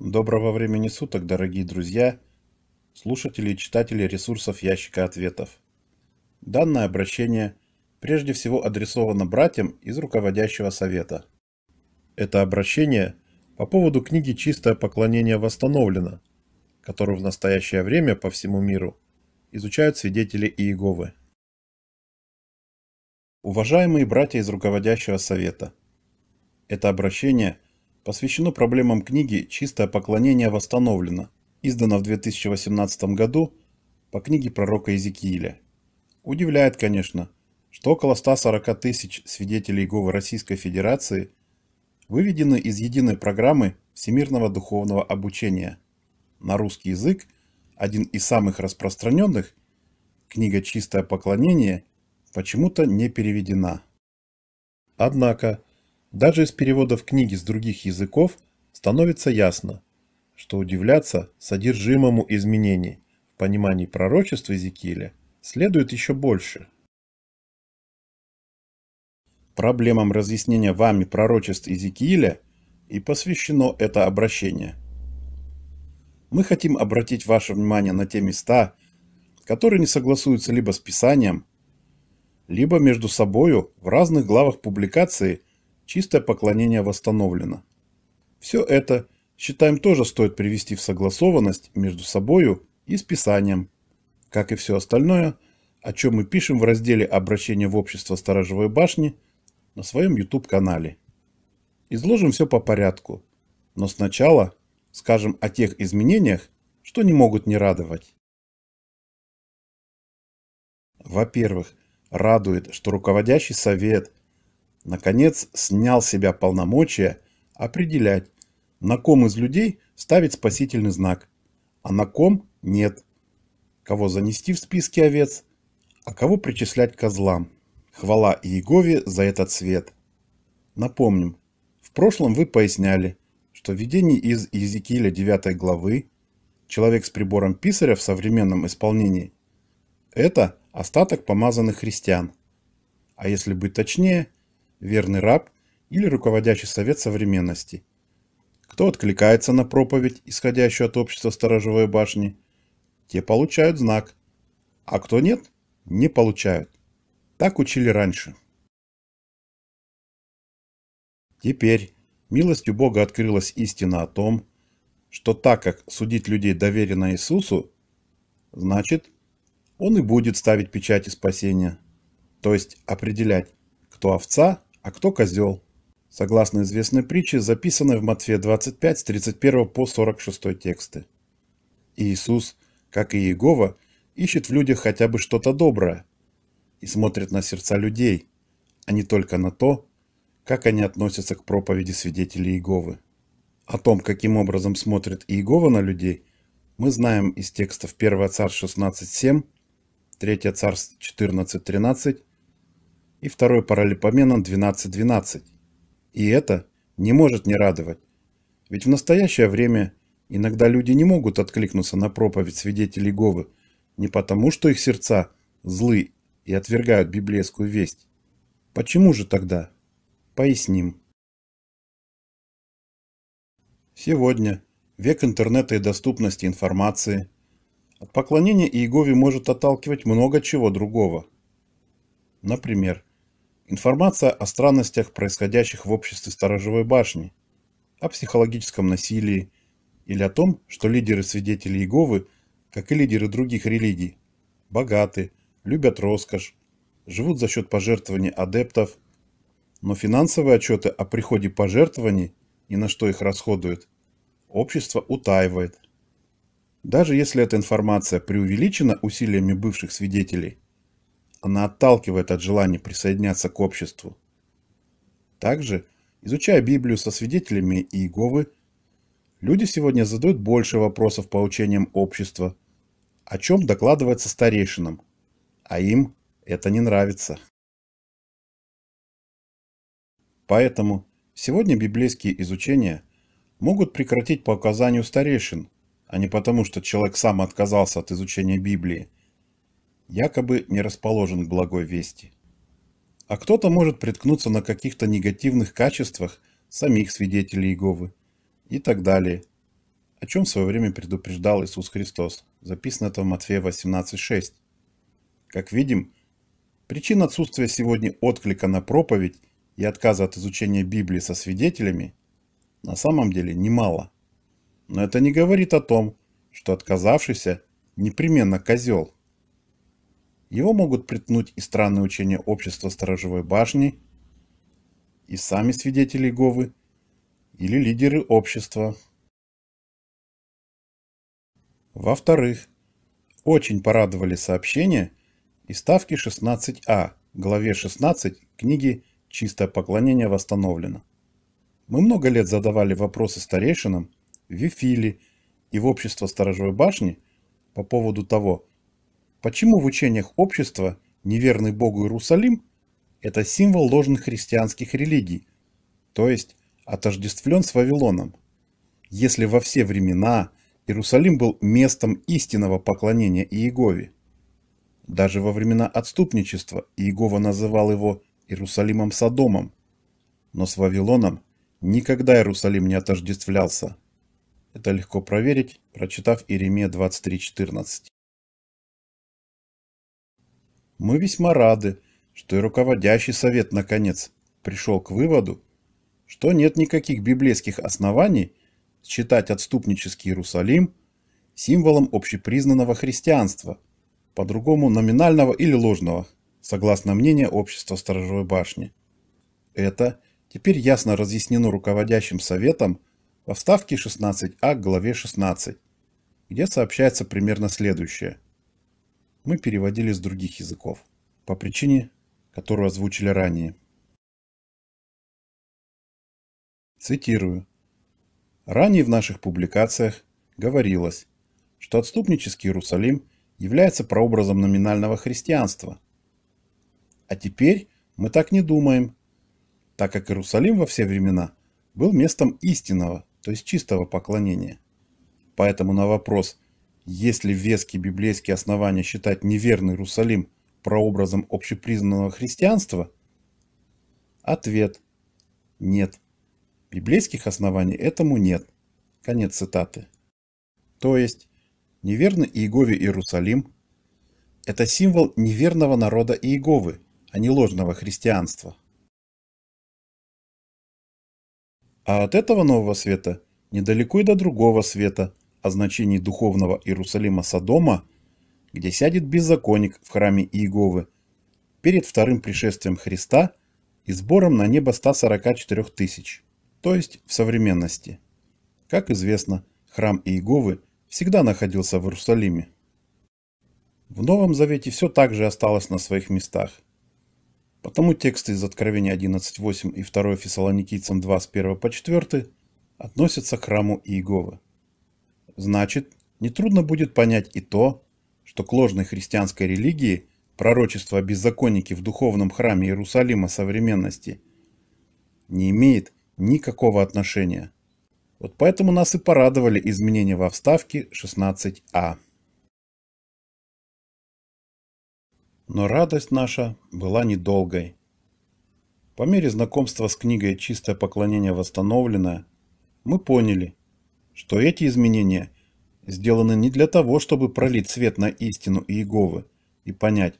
Доброго времени суток, дорогие друзья, слушатели и читатели ресурсов ящика ответов. Данное обращение прежде всего адресовано братьям из руководящего совета. Это обращение по поводу книги «Чистое поклонение восстановлено», которую в настоящее время по всему миру изучают свидетели Иеговы. Уважаемые братья из руководящего совета, это обращение – посвящено проблемам книги «Чистое поклонение восстановлено», издано в 2018 году по книге пророка Иезекииля. Удивляет, конечно, что около 140 тысяч свидетелей Иеговы Российской Федерации выведены из единой программы Всемирного Духовного Обучения. На русский язык один из самых распространенных, книга «Чистое поклонение» почему-то не переведена. Однако, даже из переводов книги с других языков становится ясно, что удивляться содержимому изменений в понимании пророчества Эзекииля следует еще больше. Проблемам разъяснения вами пророчеств Эзекииля и посвящено это обращение. Мы хотим обратить ваше внимание на те места, которые не согласуются либо с Писанием, либо между собою в разных главах публикации – чистое поклонение восстановлено. Все это, считаем, тоже стоит привести в согласованность между собою и с Писанием, как и все остальное, о чем мы пишем в разделе «Обращение в общество сторожевой башни» на своем YouTube-канале. Изложим все по порядку, но сначала скажем о тех изменениях, что не могут не радовать. Во-первых, радует, что руководящий совет, наконец снял с себя полномочия определять, на ком из людей ставить спасительный знак, а на ком нет, кого занести в списки овец, а кого причислять козлам. Хвала Иегове за этот свет. Напомним, в прошлом вы поясняли, что видение из Иезекииля 9 главы «Человек с прибором писаря» в современном исполнении – это остаток помазанных христиан. А если быть точнее – верный раб или руководящий совет современности. Кто откликается на проповедь, исходящую от общества сторожевой башни, те получают знак, а кто нет, не получают. Так учили раньше. Теперь милостью Бога открылась истина о том, что так как судить людей доверено Иисусу, значит, Он и будет ставить печати спасения, то есть определять, кто овца, а кто козел. Согласно известной притче, записанной в Матфея 25 с 31 по 46 тексты. Иисус, как и Иегова, ищет в людях хотя бы что-то доброе и смотрит на сердца людей, а не только на то, как они относятся к проповеди свидетелей Иеговы. О том, каким образом смотрит Иегова на людей, мы знаем из текстов 1 Царств 16.7, 3 Царств 14.13, и второй параллелепоменон 1212. И это не может не радовать. Ведь в настоящее время иногда люди не могут откликнуться на проповедь свидетелей Говы не потому, что их сердца злы и отвергают библейскую весть. Почему же тогда? Поясним. Сегодня век интернета и доступности информации. От поклонения Иегове может отталкивать много чего другого. Например, Информация о странностях, происходящих в обществе Сторожевой башни, о психологическом насилии или о том, что лидеры свидетелей Иеговы, как и лидеры других религий, богаты, любят роскошь, живут за счет пожертвований адептов, но финансовые отчеты о приходе пожертвований и на что их расходуют, общество утаивает. Даже если эта информация преувеличена усилиями бывших свидетелей – она отталкивает от желания присоединяться к обществу. Также, изучая Библию со свидетелями Иеговы, люди сегодня задают больше вопросов по учениям общества, о чем докладывается старейшинам, а им это не нравится. Поэтому сегодня библейские изучения могут прекратить по указанию старейшин, а не потому, что человек сам отказался от изучения Библии – якобы не расположен к благой вести. А кто-то может приткнуться на каких-то негативных качествах самих свидетелей Иеговы и так далее, о чем в свое время предупреждал Иисус Христос. Записано это в Матфея 18.6. Как видим, причин отсутствия сегодня отклика на проповедь и отказа от изучения Библии со свидетелями на самом деле немало. Но это не говорит о том, что отказавшийся непременно козел – его могут приткнуть и странные учения общества сторожевой башни, и сами свидетели Говы, или лидеры общества. Во-вторых, очень порадовали сообщения и ставки 16А, главе 16 книги «Чистое поклонение восстановлено». Мы много лет задавали вопросы старейшинам в Вифиле и в общество сторожевой башни по поводу того, Почему в учениях общества неверный Богу Иерусалим – это символ ложных христианских религий, то есть отождествлен с Вавилоном? Если во все времена Иерусалим был местом истинного поклонения Иегове. Даже во времена отступничества Иегова называл его Иерусалимом Содомом, но с Вавилоном никогда Иерусалим не отождествлялся. Это легко проверить, прочитав Иеремия 23.14. Мы весьма рады, что и руководящий совет, наконец, пришел к выводу, что нет никаких библейских оснований считать отступнический Иерусалим символом общепризнанного христианства, по-другому номинального или ложного, согласно мнению общества Сторожевой башни. Это теперь ясно разъяснено руководящим советом во вставке 16а к главе 16, где сообщается примерно следующее – мы переводили с других языков, по причине, которую озвучили ранее. Цитирую. Ранее в наших публикациях говорилось, что отступнический Иерусалим является прообразом номинального христианства. А теперь мы так не думаем, так как Иерусалим во все времена был местом истинного, то есть чистого поклонения. Поэтому на вопрос – если веские библейские основания считать неверный Иерусалим прообразом общепризнанного христианства? Ответ – нет. Библейских оснований этому нет. Конец цитаты. То есть, неверный Иегове Иерусалим – это символ неверного народа Иеговы, а не ложного христианства. А от этого нового света недалеко и до другого света – о значении духовного Иерусалима Содома, где сядет беззаконник в храме Иеговы, перед вторым пришествием Христа и сбором на небо 144 тысяч, то есть в современности. Как известно, храм Иеговы всегда находился в Иерусалиме. В Новом Завете все так же осталось на своих местах. Потому тексты из Откровения 11.8 и 2 Фессалоникийцам 2 с 1 по 4 относятся к храму Иеговы. Значит, нетрудно будет понять и то, что к ложной христианской религии пророчество о беззаконнике в духовном храме Иерусалима современности не имеет никакого отношения. Вот поэтому нас и порадовали изменения во вставке 16а. Но радость наша была недолгой. По мере знакомства с книгой «Чистое поклонение восстановленное» мы поняли, что эти изменения сделаны не для того, чтобы пролить свет на истину Иеговы и понять,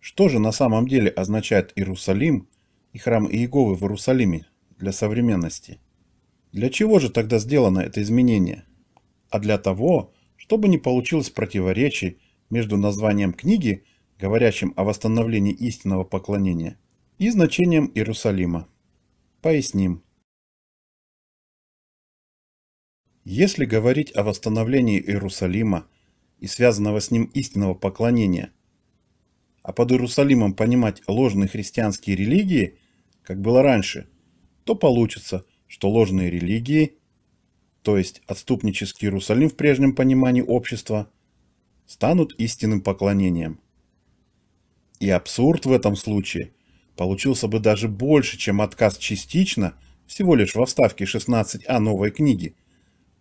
что же на самом деле означает Иерусалим и храм Иеговы в Иерусалиме для современности. Для чего же тогда сделано это изменение? А для того, чтобы не получилось противоречий между названием книги, говорящим о восстановлении истинного поклонения, и значением Иерусалима. Поясним. Если говорить о восстановлении Иерусалима и связанного с ним истинного поклонения, а под Иерусалимом понимать ложные христианские религии, как было раньше, то получится, что ложные религии, то есть отступнический Иерусалим в прежнем понимании общества, станут истинным поклонением. И абсурд в этом случае получился бы даже больше, чем отказ частично, всего лишь во вставке 16а новой книги –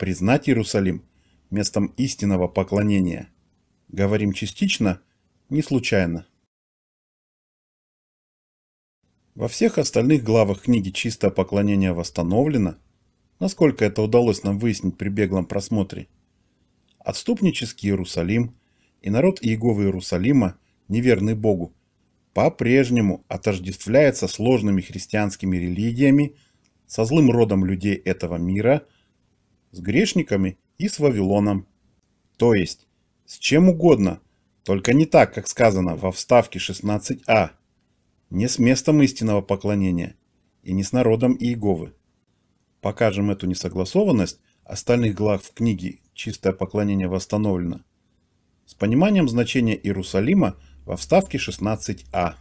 признать Иерусалим местом истинного поклонения. Говорим частично, не случайно. Во всех остальных главах книги чистое поклонение восстановлено, насколько это удалось нам выяснить при беглом просмотре. Отступнический Иерусалим и народ Иеговы Иерусалима, неверный Богу, по-прежнему отождествляется сложными христианскими религиями, со злым родом людей этого мира – с грешниками и с Вавилоном. То есть, с чем угодно, только не так, как сказано во вставке 16а, не с местом истинного поклонения и не с народом Иеговы. Покажем эту несогласованность остальных глав в книге «Чистое поклонение восстановлено» с пониманием значения Иерусалима во вставке 16а.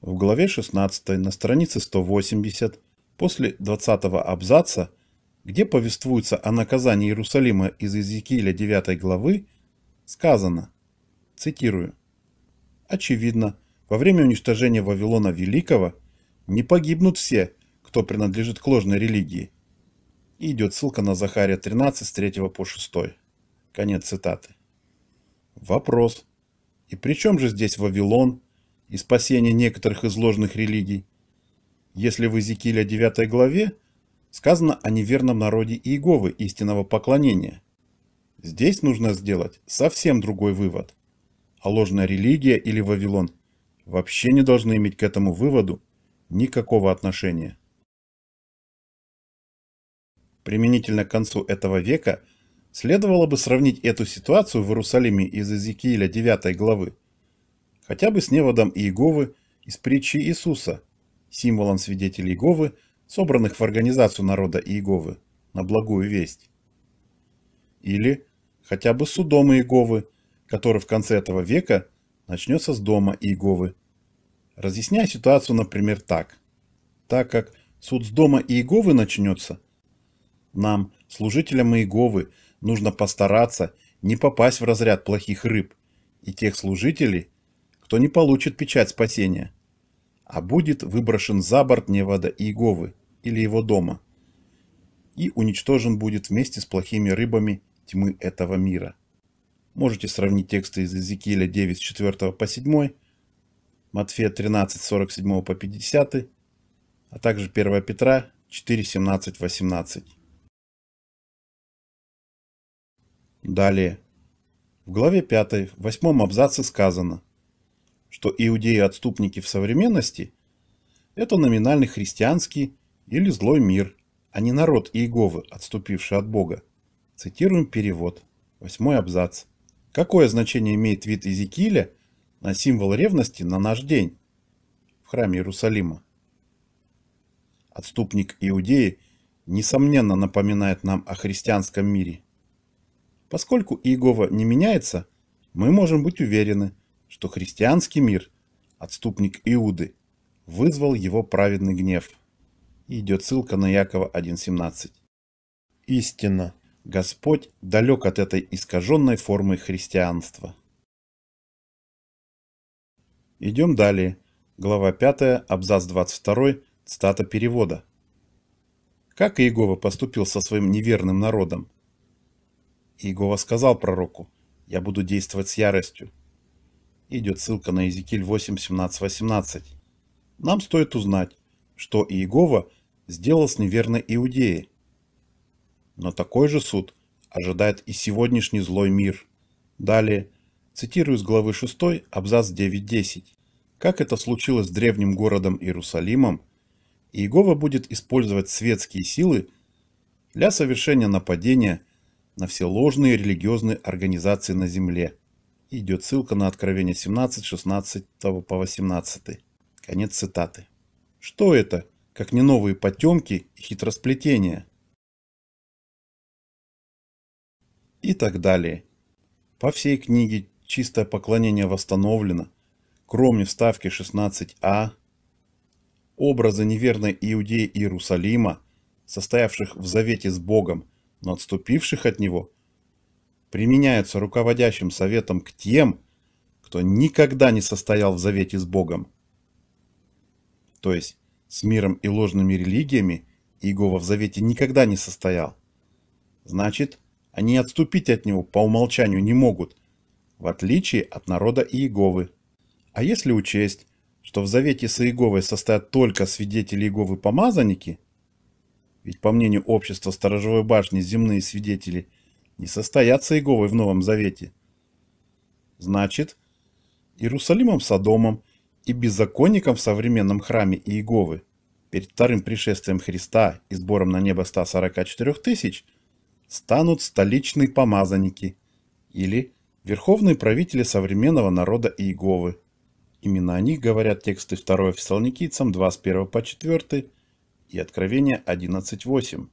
В главе 16 на странице 180 после 20 абзаца, где повествуется о наказании Иерусалима из Иезекииля 9 главы, сказано, цитирую, «Очевидно, во время уничтожения Вавилона Великого не погибнут все, кто принадлежит к ложной религии». И идет ссылка на Захария 13 с 3 по 6. Конец цитаты. Вопрос. И при чем же здесь Вавилон и спасение некоторых из ложных религий? Если в Изекииле 9 главе сказано о неверном народе Иеговы истинного поклонения. Здесь нужно сделать совсем другой вывод. А ложная религия или Вавилон вообще не должны иметь к этому выводу никакого отношения. Применительно к концу этого века следовало бы сравнить эту ситуацию в Иерусалиме из Иезекииля 9 главы, хотя бы с неводом Иеговы из притчи Иисуса – символом свидетелей Иеговы, собранных в организацию народа Иеговы, на благую весть. Или хотя бы судом Иеговы, который в конце этого века начнется с дома Иеговы. Разъясняя ситуацию, например, так. Так как суд с дома Иеговы начнется, нам, служителям Иеговы, нужно постараться не попасть в разряд плохих рыб и тех служителей, кто не получит печать спасения – а будет выброшен за борт Невада Иеговы или его дома, и уничтожен будет вместе с плохими рыбами тьмы этого мира. Можете сравнить тексты из Иезекииля 9 с 4 по 7, Матфея 13 47 по 50, а также 1 Петра 4 17 18. Далее. В главе 5, в восьмом абзаце сказано – что иудеи-отступники в современности – это номинальный христианский или злой мир, а не народ Иеговы, отступивший от Бога. Цитируем перевод. Восьмой абзац. Какое значение имеет вид Изекииля на символ ревности на наш день в храме Иерусалима? Отступник Иудеи несомненно напоминает нам о христианском мире. Поскольку Иегова не меняется, мы можем быть уверены, что христианский мир, отступник Иуды, вызвал его праведный гнев. И идет ссылка на Якова 1.17. Истина, Господь далек от этой искаженной формы христианства. Идем далее. Глава 5, абзац 22, цитата перевода. Как Иегова поступил со своим неверным народом? Иегова сказал пророку, «Я буду действовать с яростью, Идет ссылка на Иезекииль 8.17.18. Нам стоит узнать, что Иегова сделал с неверной Иудеей. Но такой же суд ожидает и сегодняшний злой мир. Далее, цитирую с главы 6, абзац 9.10. Как это случилось с древним городом Иерусалимом, Иегова будет использовать светские силы для совершения нападения на все ложные религиозные организации на земле. Идет ссылка на Откровение 17, 16 по 18. Конец цитаты. Что это, как не новые потемки и хитросплетения? И так далее. По всей книге чистое поклонение восстановлено, кроме вставки 16а, образы неверной Иудеи Иерусалима, состоявших в завете с Богом, но отступивших от него – применяются руководящим советом к тем, кто никогда не состоял в завете с Богом, то есть с миром и ложными религиями Иегова в завете никогда не состоял. Значит, они отступить от него по умолчанию не могут, в отличие от народа Иеговы. А если учесть, что в завете с Иеговой состоят только свидетели Иеговы-помазанники, ведь по мнению общества Сторожевой башни земные свидетели – не состоятся иеговы в Новом Завете. Значит, Иерусалимом Содомом и беззаконником в современном храме Иеговы перед вторым пришествием Христа и сбором на небо 144 тысяч станут столичные помазанники или верховные правители современного народа Иеговы. Именно о них говорят тексты 2 Фессалоникийцам 2 с 1 по 4 и Откровение 11.8.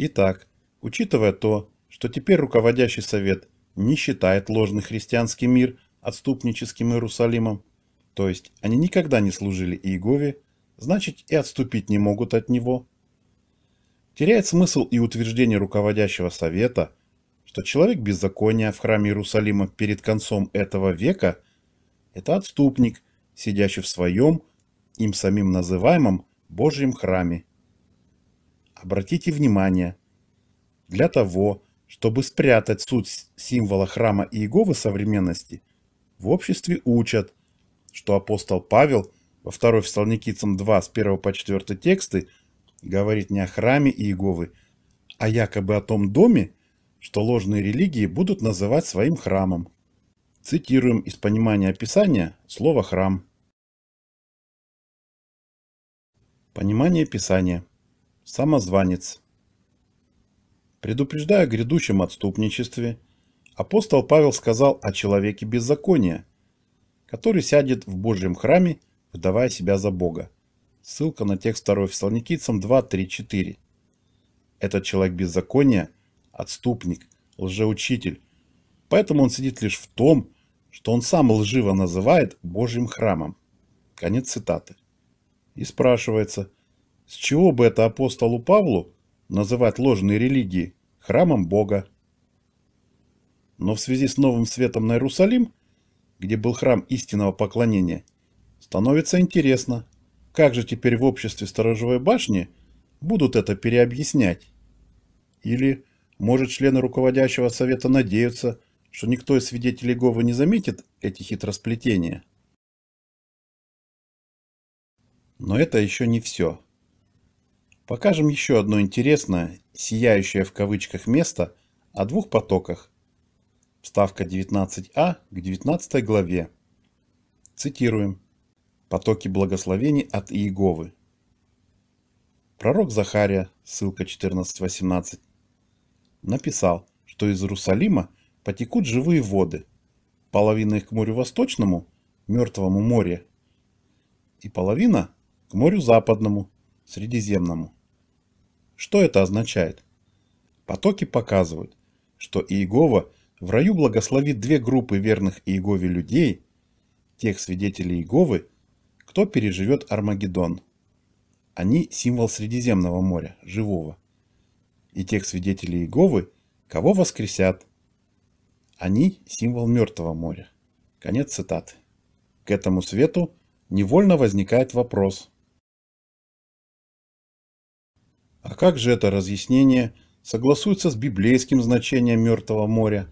Итак, учитывая то, что теперь руководящий совет не считает ложный христианский мир отступническим Иерусалимом, то есть они никогда не служили Иегове, значит и отступить не могут от него. Теряет смысл и утверждение руководящего совета, что человек беззакония в храме Иерусалима перед концом этого века – это отступник, сидящий в своем, им самим называемом, Божьем храме Обратите внимание, для того, чтобы спрятать суть символа храма Иеговы современности, в обществе учат, что апостол Павел во 2 Фессалоникийцам 2 с 1 по 4 тексты говорит не о храме Иеговы, а якобы о том доме, что ложные религии будут называть своим храмом. Цитируем из понимания Писания слово «храм». Понимание Писания. Самозванец. Предупреждая о грядущем отступничестве, апостол Павел сказал о человеке беззакония, который сядет в Божьем храме, выдавая себя за Бога. Ссылка на текст 2 Фессалоникийцам 2, 3, 4. Этот человек беззакония – отступник, лжеучитель, поэтому он сидит лишь в том, что он сам лживо называет Божьим храмом. Конец цитаты. И спрашивается – с чего бы это апостолу Павлу называть ложные религии храмом Бога? Но в связи с новым светом на Иерусалим, где был храм истинного поклонения, становится интересно, как же теперь в обществе сторожевой башни будут это переобъяснять? Или, может, члены руководящего совета надеются, что никто из свидетелей Гова не заметит эти хитросплетения? Но это еще не все. Покажем еще одно интересное, сияющее в кавычках место о двух потоках. Вставка 19а к 19 главе. Цитируем. Потоки благословений от Иеговы. Пророк Захария, ссылка 14.18, написал, что из Иерусалима потекут живые воды, половина их к морю восточному, мертвому море, и половина к морю западному, Средиземному. Что это означает? Потоки показывают, что Иегова в раю благословит две группы верных Иегове людей, тех свидетелей Иеговы, кто переживет Армагеддон. Они – символ Средиземного моря, живого. И тех свидетелей Иеговы, кого воскресят. Они – символ Мертвого моря. Конец цитаты. К этому свету невольно возникает вопрос – а как же это разъяснение согласуется с библейским значением Мертвого моря?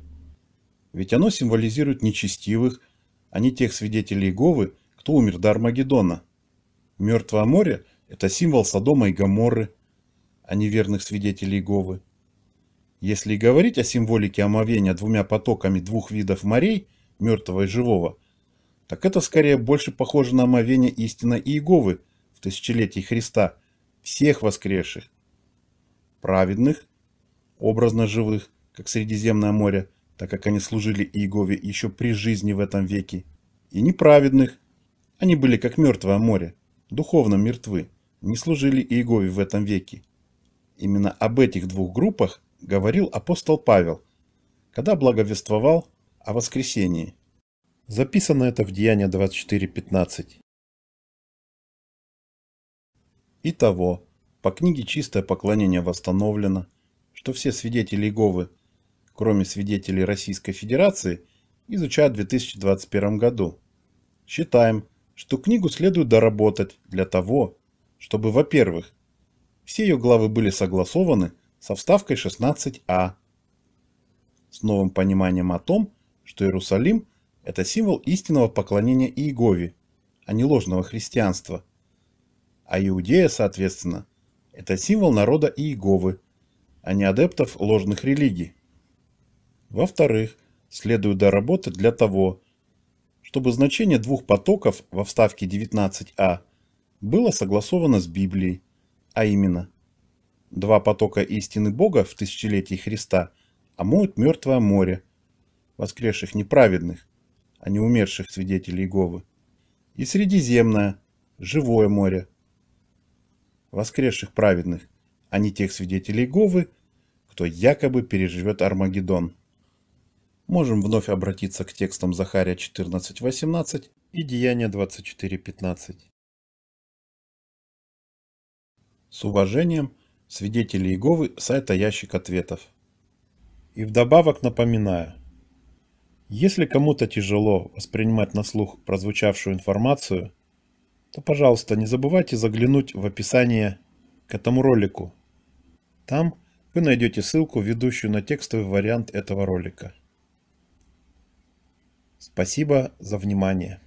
Ведь оно символизирует нечестивых, а не тех свидетелей Иеговы, кто умер до Армагеддона. Мертвое море – это символ Содома и Гоморры, а не верных свидетелей Иеговы. Если говорить о символике омовения двумя потоками двух видов морей, мертвого и живого, так это скорее больше похоже на омовение истины Иеговы в тысячелетии Христа, всех воскресших, праведных, образно живых, как Средиземное море, так как они служили Иегове еще при жизни в этом веке, и неправедных, они были как мертвое море, духовно мертвы, не служили Иегове в этом веке. Именно об этих двух группах говорил апостол Павел, когда благовествовал о воскресении. Записано это в Деяния 24.15. Итого, по книге чистое поклонение восстановлено, что все свидетели Иеговы, кроме свидетелей Российской Федерации, изучают в 2021 году. Считаем, что книгу следует доработать для того, чтобы, во-первых, все ее главы были согласованы со вставкой 16А, с новым пониманием о том, что Иерусалим – это символ истинного поклонения Иегове, а не ложного христианства, а Иудея, соответственно – это символ народа Иеговы, а не адептов ложных религий. Во-вторых, следует доработать для того, чтобы значение двух потоков во вставке 19а было согласовано с Библией, а именно два потока истины Бога в тысячелетии Христа омоют мертвое море, воскресших неправедных, а не умерших свидетелей Иеговы, и Средиземное, живое море, воскресших праведных, а не тех свидетелей Говы, кто якобы переживет Армагеддон. Можем вновь обратиться к текстам Захария 14.18 и Деяния 24.15. С уважением, свидетели Иеговы сайта «Ящик ответов». И вдобавок напоминаю, если кому-то тяжело воспринимать на слух прозвучавшую информацию – то, пожалуйста, не забывайте заглянуть в описание к этому ролику. Там вы найдете ссылку, ведущую на текстовый вариант этого ролика. Спасибо за внимание.